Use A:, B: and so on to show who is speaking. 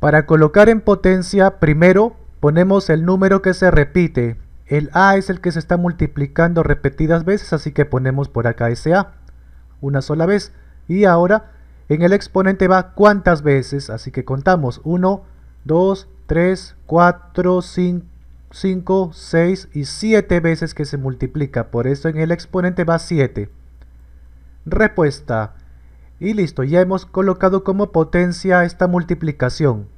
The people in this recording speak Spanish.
A: Para colocar en potencia, primero ponemos el número que se repite. El A es el que se está multiplicando repetidas veces, así que ponemos por acá ese A. Una sola vez. Y ahora, en el exponente va cuántas veces, así que contamos. 1, 2, 3, 4, 5. 6 y 7 veces que se multiplica, por eso en el exponente va 7. Respuesta. Y listo, ya hemos colocado como potencia esta multiplicación.